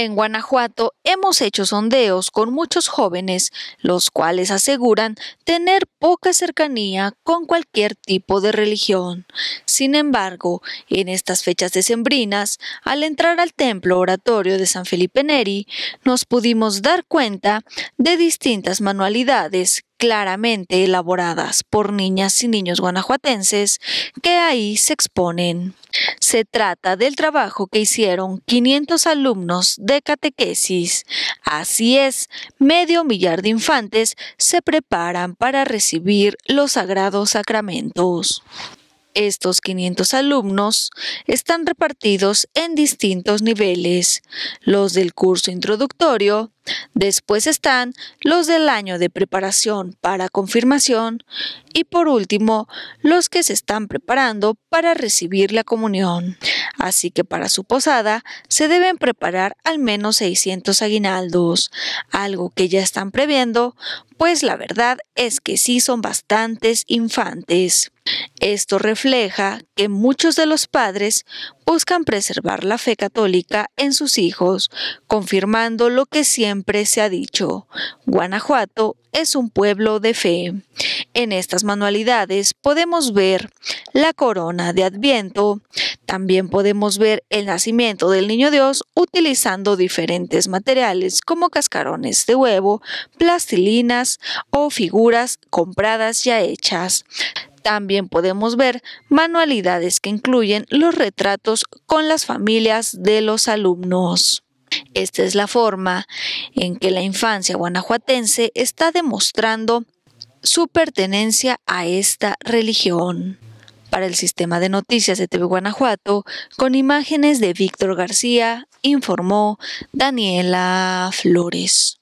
En Guanajuato hemos hecho sondeos con muchos jóvenes, los cuales aseguran tener poca cercanía con cualquier tipo de religión. Sin embargo, en estas fechas decembrinas, al entrar al templo oratorio de San Felipe Neri, nos pudimos dar cuenta de distintas manualidades claramente elaboradas por niñas y niños guanajuatenses que ahí se exponen. Se trata del trabajo que hicieron 500 alumnos de catequesis. Así es, medio millar de infantes se preparan para recibir los sagrados sacramentos. Estos 500 alumnos están repartidos en distintos niveles, los del curso introductorio, Después están los del año de preparación para confirmación y por último los que se están preparando para recibir la comunión. Así que para su posada se deben preparar al menos 600 aguinaldos, algo que ya están previendo, pues la verdad es que sí son bastantes infantes. Esto refleja que muchos de los padres buscan preservar la fe católica en sus hijos, confirmando lo que siempre se ha dicho. Guanajuato es un pueblo de fe. En estas manualidades podemos ver la corona de Adviento, también podemos ver el nacimiento del Niño Dios utilizando diferentes materiales como cascarones de huevo, plastilinas o figuras compradas ya hechas. También podemos ver manualidades que incluyen los retratos con las familias de los alumnos. Esta es la forma en que la infancia guanajuatense está demostrando su pertenencia a esta religión. Para el sistema de noticias de TV Guanajuato, con imágenes de Víctor García, informó Daniela Flores.